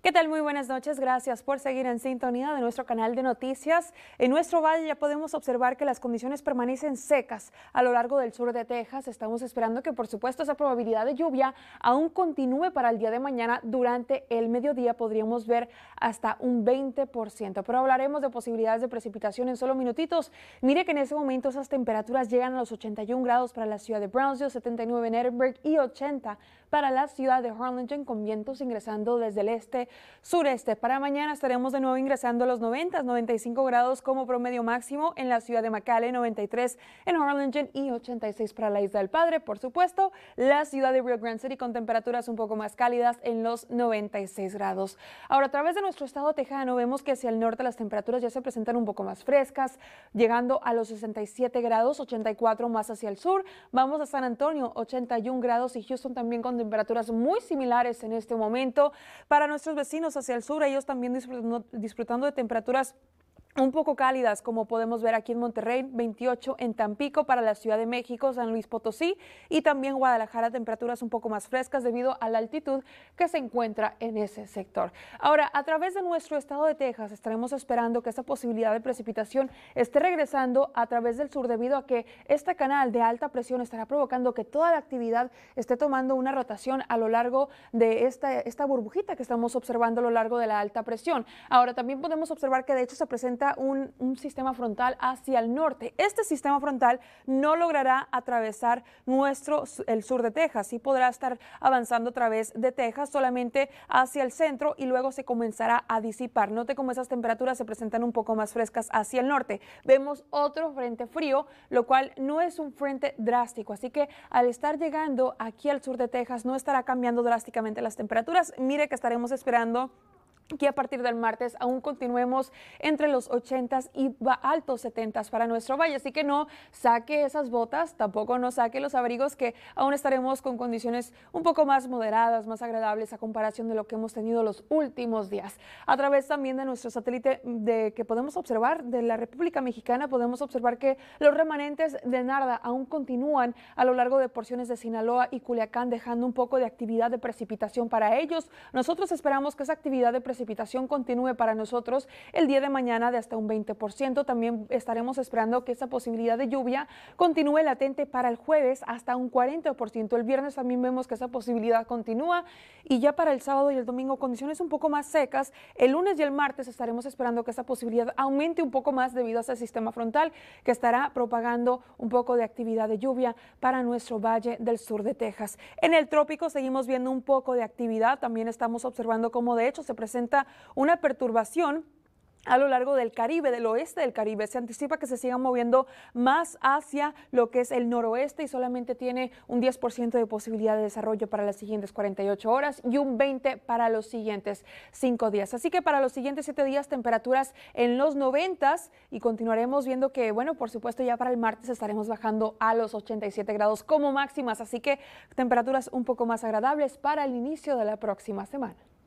¿Qué tal? Muy buenas noches. Gracias por seguir en sintonía de nuestro canal de noticias. En nuestro valle ya podemos observar que las condiciones permanecen secas a lo largo del sur de Texas. Estamos esperando que, por supuesto, esa probabilidad de lluvia aún continúe para el día de mañana. Durante el mediodía podríamos ver hasta un 20%. Pero hablaremos de posibilidades de precipitación en solo minutitos. Mire que en ese momento esas temperaturas llegan a los 81 grados para la ciudad de Brownsville, 79 en Edinburgh y 80 para la ciudad de Harlingen con vientos ingresando desde el este sureste. Para mañana estaremos de nuevo ingresando a los 90, 95 grados como promedio máximo en la ciudad de McAllen, 93 en Harlingen y 86 para la Isla del Padre. Por supuesto, la ciudad de Rio Grande City con temperaturas un poco más cálidas en los 96 grados. Ahora, a través de nuestro estado tejano vemos que hacia el norte las temperaturas ya se presentan un poco más frescas, llegando a los 67 grados, 84 más hacia el sur. Vamos a San Antonio, 81 grados y Houston también con temperaturas muy similares en este momento. Para nuestros vecinos hacia el sur, ellos también disfrutando de temperaturas un poco cálidas, como podemos ver aquí en Monterrey, 28 en Tampico para la Ciudad de México, San Luis Potosí y también Guadalajara, temperaturas un poco más frescas debido a la altitud que se encuentra en ese sector. Ahora, a través de nuestro estado de Texas estaremos esperando que esta posibilidad de precipitación esté regresando a través del sur debido a que este canal de alta presión estará provocando que toda la actividad esté tomando una rotación a lo largo de esta, esta burbujita que estamos observando a lo largo de la alta presión. Ahora, también podemos observar que de hecho se presenta un, sistema frontal hacia el norte. Este sistema frontal no logrará atravesar nuestro, el sur de Texas y podrá estar avanzando a través de Texas solamente hacia el centro y luego se comenzará a disipar. Note cómo esas temperaturas se presentan un poco más frescas hacia el norte. Vemos otro frente frío, lo cual no es un frente drástico. Así que al estar llegando aquí al sur de Texas no estará cambiando drásticamente las temperaturas. Mire que estaremos esperando que a partir del martes aún continuemos entre los 80s y altos 70 para nuestro valle. Así que no saque esas botas, tampoco no saque los abrigos, que aún estaremos con condiciones un poco más moderadas, más agradables a comparación de lo que hemos tenido los últimos días. A través también de nuestro satélite mm, de que podemos observar de la República Mexicana, podemos observar que los remanentes de Narda aún continúan a lo largo de porciones de Sinaloa y Culiacán, dejando un poco de actividad de precipitación para ellos. Nosotros esperamos que esa actividad de precipitación precipitación continúe para nosotros el día de mañana de hasta un 20%. También estaremos esperando que esa posibilidad de lluvia continúe latente para el jueves hasta un 40%. El viernes también vemos que esa posibilidad continúa y ya para el sábado y el domingo condiciones un poco más secas. El lunes y el martes estaremos esperando que esa posibilidad aumente un poco más debido a ese sistema frontal que estará propagando un poco de actividad de lluvia para nuestro valle del sur de Texas. En el trópico seguimos viendo un poco de actividad. También estamos observando cómo de hecho se presenta una perturbación a lo largo del Caribe, del oeste del Caribe. Se anticipa que se siga moviendo más hacia lo que es el noroeste y solamente tiene un 10% de posibilidad de desarrollo para las siguientes 48 horas y un 20% para los siguientes 5 días. Así que para los siguientes 7 días temperaturas en los 90 y continuaremos viendo que, bueno, por supuesto ya para el martes estaremos bajando a los 87 grados como máximas, así que temperaturas un poco más agradables para el inicio de la próxima semana.